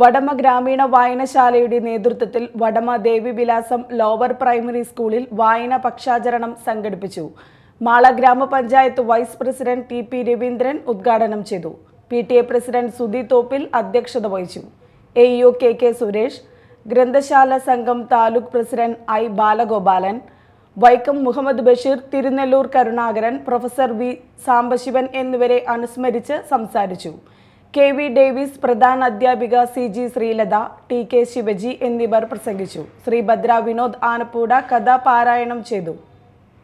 വടമ ഗ്രാമീണ വായനശാലയുടെ നേതൃത്വത്തിൽ വടമ ദേവി വിലാസം ലോവർ പ്രൈമറി സ്കൂളിൽ വായന പക്ഷാചരണം സംഘടിപ്പിച്ചു മാള ഗ്രാമപഞ്ചായത്ത് vice president T P Raveendran ഉദ്ഘാടനം ചെയ്തു P T A president Sudhi Thoppil അധ്യക്ഷത വഹിച്ചു A E O K K Suresh ഗ്രന്ഥശാല സംഘം taluk president I Balagopalan Vaikom Muhammad Basheer Thirunelloor Karunakaran professor V Sambasivan എന്നിവരെ അനുസ്മരിച്ച് സംസാരിച്ചു കെ വി ഡേവിസ് പ്രധാന അധ്യാപിക C G Sreelatha T K Sivaji എന്നിവർ പ്രസംഗിച്ചു ശ്രീഭദ്ര വിനോദ് ആനപ്പൂട കഥാപാരായണം ചെയ്തു